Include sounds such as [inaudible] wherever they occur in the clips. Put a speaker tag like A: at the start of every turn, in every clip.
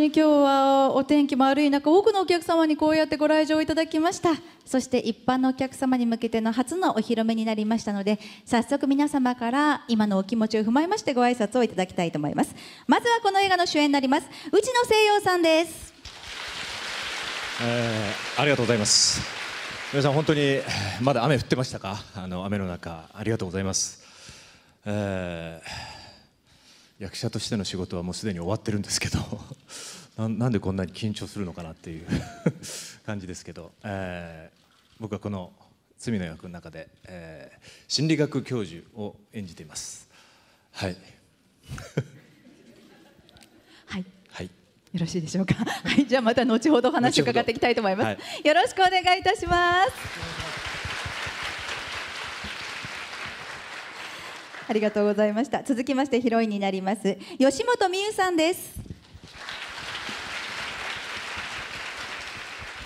A: に今日はお天気も悪い中多くのお客様にこうやってご来場いただきましたそして一般のお客様に向けての初のお披露目になりましたので早速皆様から今のお気持ちを踏まえましてご挨拶をいただきたいと思いますまずはこの映画の主演になります内野聖陽さんです、
B: えー、ありがとうございます皆さん本当にまだ雨降ってましたかあの雨の中ありがとうございます、えー役者としての仕事はもうすでに終わってるんですけどなんでこんなに緊張するのかなっていう [laughs] 感じですけど、えー、僕はこの「罪の役」の中で、えー、心理学教授を演じていますはいはい、はい、よ
A: ろしいでしょうかはいじゃあまた後ほど話を伺っていきたいと思います、はい、よろしくお願いいたしますありがとうございました。続きましてヒロインになります吉本美優さんです。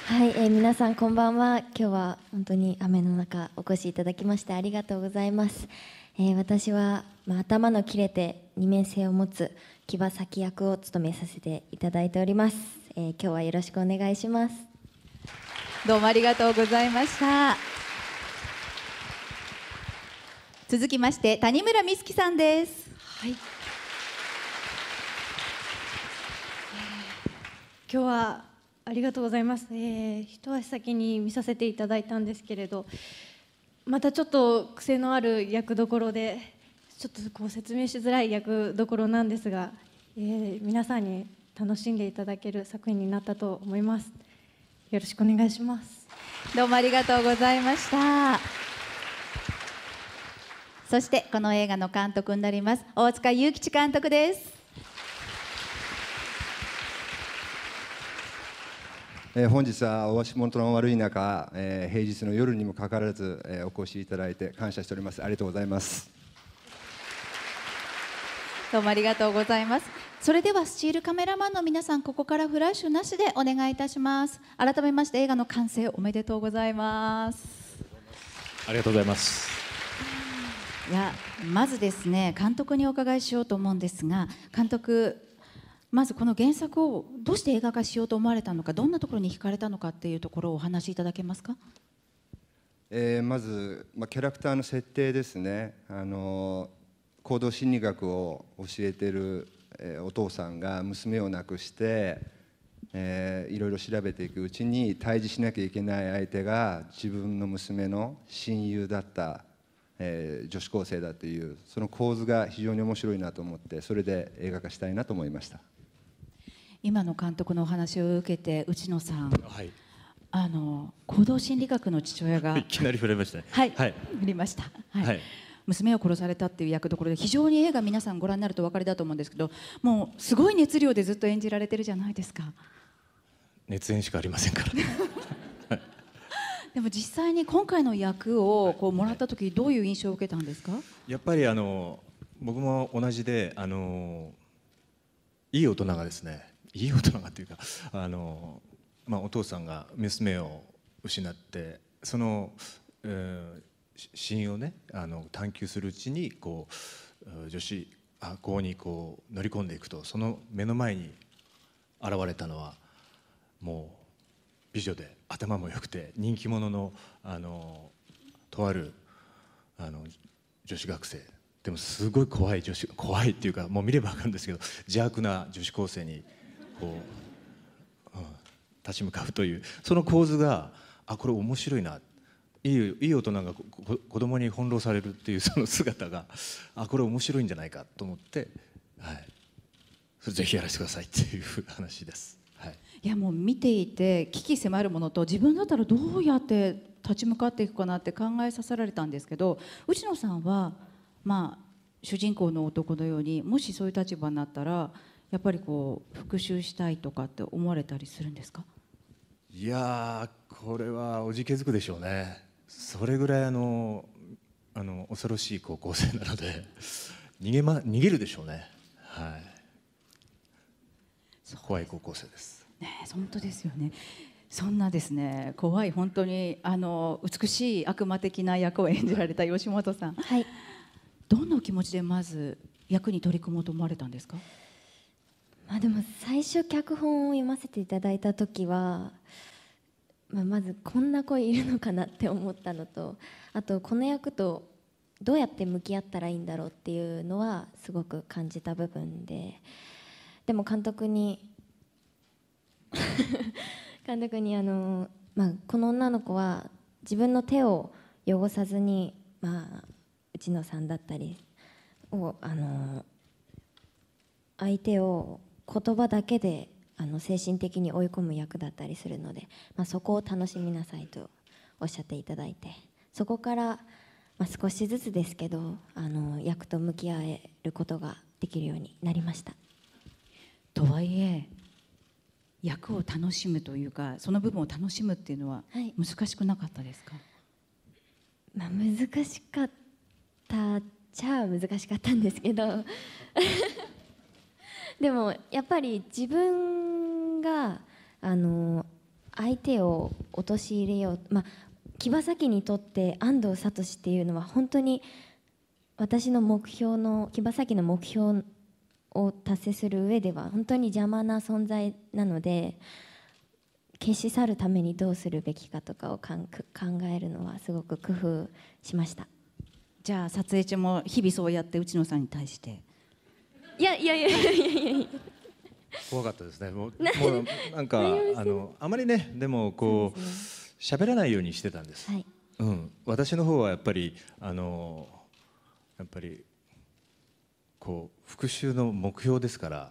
C: はい、えー、皆さんこんばんは。今日は本当に雨の中お越しいただきましてありがとうございます。えー、私は、まあ、頭の切れて二面性を持つ木場先役を務めさせていただいております、えー、今日はよろしくお願い
A: します。どうもありがとうございました。続きまして谷村美月さんです。はい。今日はありが
C: とうございます、えー、一足先に見させていただいたんですけれどまたちょっと癖のある役どころでちょっとこう説明しづらい役どころなんですが、えー、皆さんに楽しんでいただける作品になったと思います
A: よろしくお願いしますどうもありがとうございましたそしてこの映画の監督になります大塚祐吉監督です
B: えー、本日はお足元の悪い中、えー、平日の夜にもかかわらず、えー、お越しいただいて感謝しておりますありがとうございます
A: どうもありがとうございますそれではスチールカメラマンの皆さんここからフラッシュなしでお願いいたします改めまして映画の完成おめでとうございます
B: ありがとうございます
A: いやまずですね監督にお伺いしようと思うんですが監督まずこの原作をどうして映画化しようと思われたのかどんなところに惹かれたのかっていうところをお話しいただけますか、
B: えー、まず、まあ、キャラクターの設定ですねあの行動心理学を教えてる、えー、お父さんが娘を亡くして、えー、いろいろ調べていくうちに対峙しなきゃいけない相手が自分の娘の親友だった、えー、女子高生だというその構図が非常に面白いなと思ってそれで映画化したいなと思いました。
A: 今の監督のお話を受けて内野さん、はい、あの行動心理学の父親が [laughs] いきな
B: り触れましたねはい、はい、
A: 触りました、はい、はい、娘を殺されたっていう役どころで非常に映画皆さんご覧になるとお分かりだと思うんですけどもうすごい熱量でずっと演じられてるじゃないですか
B: 熱演しかありませんか
A: ら [laughs] でも実際に今回の役をこうもらった時どういう印象を受けたんですか
B: やっぱりあの僕も同じであのいい大人がですねいい大人がというかあの、まあ、お父さんが娘を失ってその、えー、死因をねあの探求するうちにこう女子あ校にこう乗り込んでいくとその目の前に現れたのはもう美女で頭も良くて人気者のあのとあるあの女子学生でもすごい怖い女子怖いっていうかもう見れば分かるんですけど邪悪な女子高生にこう、うん、立ち向かうというその構図があこれ面白いないいいい大人が子供に翻弄されるっていうその姿があこれ面白いんじゃないかと思って、はい、それぜひやらせてくださいっていう話です。はい、
A: いやもう見ていて危機迫るものと自分だったらどうやって立ち向かっていくかなって考えさせられたんですけど内野さんはまあ主人公の男のようにもしそういう立場になったらやっぱりこう復讐したいとかって思われたりするんですか
B: いやこれはおじけづくでしょうねそれぐらいあのあの恐ろしい高校生なので逃げ,、ま、逃げるでしょうねはい怖い高校生です
A: ね本当ですよねそんなですね怖い本当にあの美しい悪魔的な役を演じられた吉本さん、はい、どんな気持ちでまず役に取り組もうと思われたんですか
C: あでも最初脚本を読ませていただいた時は、まあ、まずこんな子いるのかなって思ったのとあとこの役とどうやって向き合ったらいいんだろうっていうのはすごく感じた部分ででも監督に [laughs] 監督にあの、まあ、この女の子は自分の手を汚さずに、まあ、内野さんだったりをあの相手を言葉だけであの精神的に追い込む役だったりするので、まあ、そこを楽しみなさいとおっしゃっていただいてそこから、まあ、少しずつですけどあの役と向き合えることができるようにな
A: りました。とはいえ役を楽しむというかその部分を楽しむっていうのは難しくなかったですか、はい、まあ、難
C: しかったっちゃ難しかったんですけどでもやっぱり自分があの相手を陥れよう、まあ、木場先にとって安藤聡っていうのは本当に私の目標の木場先の目標を達成する上では本当に邪魔な存在なので消し去るためにどうするべきかとかを考えるのはすごく工夫しまし
A: たじゃあ撮影中も日々そうやって内野さんに対して
B: いやいや
C: いやいやいや
B: 怖かったですねもうもうなんかあのあまりねでもこう喋、らないようにしてたんです、はい、うん、私の方はやっぱりあのやっぱりこう復讐の目標ですから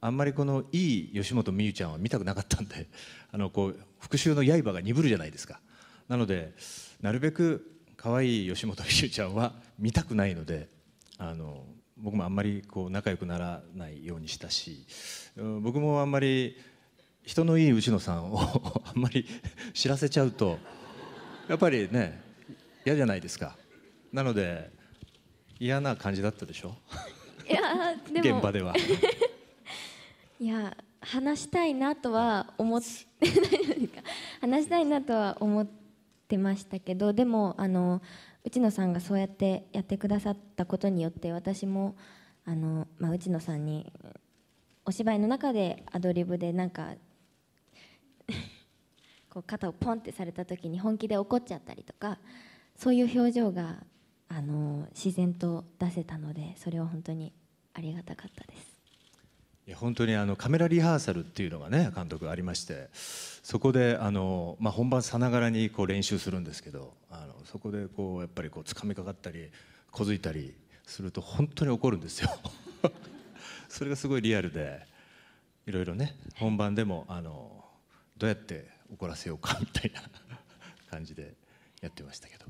B: あんまりこのいい吉本美優ちゃんは見たくなかったんで [laughs] あのこう復讐の刃が鈍るじゃないですかなのでなるべく可愛い吉本美優ちゃんは見たくないのであの僕もあんまりこう仲良くならないようにしたし僕もあんまり人のいい内野さんを [laughs] あんまり知らせちゃうとやっぱりね嫌じゃないですかなので嫌な感じだったでしょ
C: いやでも現場では
B: [laughs]
C: いや話したいなとは思って [laughs] 話したいなとは思っててましたけどでもあの内野さんがそうやってやってくださったことによって私もあの、まあ、内野さんにお芝居の中でアドリブでなんか [laughs] こう肩をポンってされた時に本気で怒っちゃったりとかそういう表情があの自然と出せたのでそれは本当にありがたかったです。
B: いや本当にあのカメラリハーサルっていうのがね監督ありましてそこであの、まあ、本番さながらにこう練習するんですけどあのそこでこうやっぱりこう掴みかかったり小づいたりすると本当に怒るんですよ [laughs] それがすごいリアルでいろいろね本番でもあのどうやって怒らせようかみたいな感じでやってましたけど